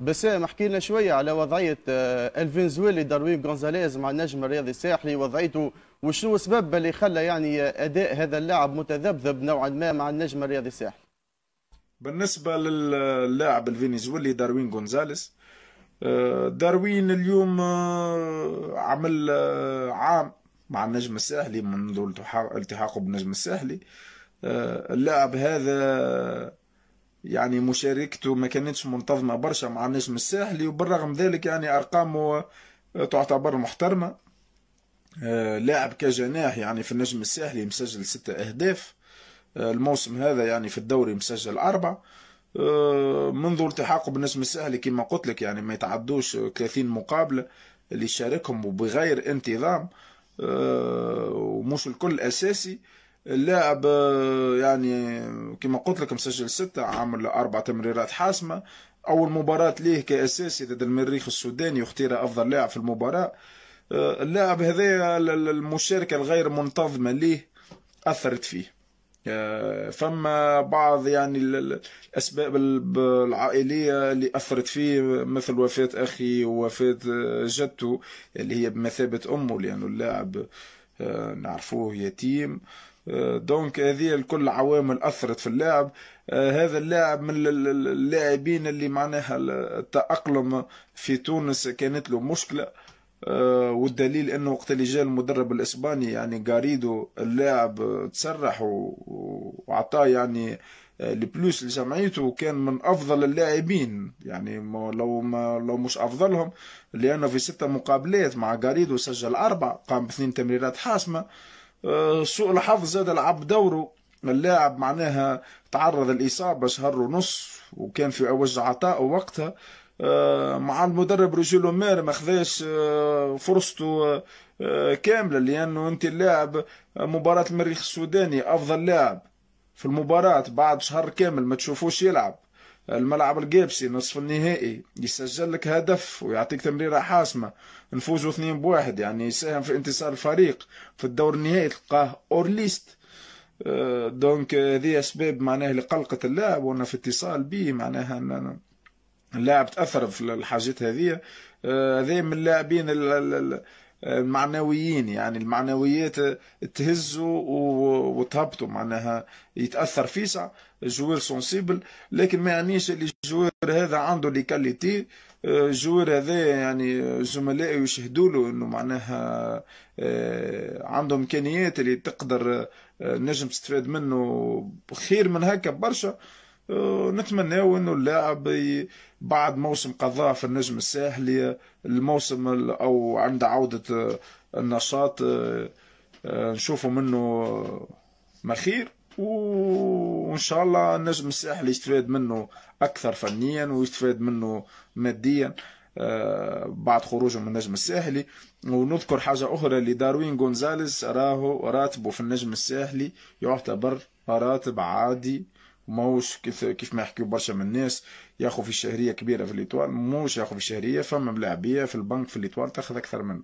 بسام ايه، احكي لنا شويه على وضعيه آه، الفنزويلي داروين غونزاليز مع النجم الرياضي الساحلي وضعيته وشنو السبب اللي خلى يعني آه، اداء هذا اللاعب متذبذب نوعا ما مع النجم الرياضي الساحلي بالنسبه للاعب الفنزويلي داروين غونزاليز آه، داروين اليوم عمل عام مع النجم الساحلي منذ التحاقه بالنجم الساحلي اللاعب هذا يعني مشاركته ما كانتش منتظمه برشا مع النجم الساحلي وبالرغم ذلك يعني ارقامه آه، تعتبر محترمه آه، لاعب كجناح يعني في النجم الساحلي مسجل ستة اهداف آه، الموسم هذا يعني في الدوري مسجل أربعة منذ التحاقه بالنجم الساحلي كما قلت لك يعني ما يتعدوش 30 مقابله اللي شاركهم وبغير انتظام ومش الكل اساسي اللاعب آه، يعني كما قلت لك مسجل ستة عامل أربع تمريرات حاسمة أول مباراة ليه كأساسي ضد المريخ السوداني واختير أفضل لاعب في المباراة آه، اللاعب هذا المشاركة الغير منتظمة ليه أثرت فيه آه، فما بعض يعني الاسباب العائليه اللي اثرت فيه مثل وفاه اخي ووفاه جدته اللي هي بمثابه امه لانه اللاعب نعرفوه يتيم آه، دونك هذه الكل عوامل اثرت في اللاعب آه، هذا اللاعب من اللاعبين اللي معناها التاقلم في تونس كانت له مشكله آه، والدليل انه وقت اللي جاء المدرب الاسباني يعني غاريدو اللاعب تسرح وعطاه يعني البلوس لجمعيته وكان من افضل اللاعبين يعني لو ما لو مش افضلهم لانه في ستة مقابلات مع غاريدو سجل اربعه قام باثنين تمريرات حاسمه سوء الحظ زاد لعب دوره اللاعب معناها تعرض الإصابة شهر ونص وكان في أوج عطاء وقتها آه، مع المدرب روجيلو مير ما خذاش آه، فرصته آه، كاملة لأنه أنت اللاعب مباراة المريخ السوداني أفضل لاعب في المباراة بعد شهر كامل ما تشوفوش يلعب الملعب القابسي نصف النهائي يسجل لك هدف ويعطيك تمريرة حاسمة نفوزوا اثنين بواحد يعني يساهم في انتصار الفريق في الدور النهائي تلقاه اورليست آه، دونك هذه اسباب معناها اللي قلقت اللاعب وانا في اتصال به معناها ان اللاعب تاثر في الحاجات هذه آه، هذه من اللاعبين معنويين يعني المعنويات تهزوا وتهبطوا معناها يتاثر فيسع جوير سونسيبل لكن ما يعنيش اللي جوير هذا عنده لي كاليتي آه، جوير هذا يعني زملائه يشهدوا له انه معناها آه، عنده امكانيات اللي تقدر آه، نجم تستفاد منه خير من هكا برشا آه، نتمناو انه اللاعب بعد موسم قضاه في النجم الساحلي الموسم او عند عوده آه، النشاط آه، نشوفوا منه مخير وان شاء الله النجم الساحلي يستفاد منه اكثر فنيا ويستفاد منه ماديا بعد خروجه من النجم الساحلي ونذكر حاجة أخرى لداروين غونزاليز راهو راتبه في النجم الساحلي يعتبر راتب عادي ماهوش كيف كيف ما يحكيو برشا من الناس ياخذ في الشهريه كبيره في ليتوال موش ياخذ في الشهريه فما ملاعبيه في البنك في ليتوال تاخذ اكثر منه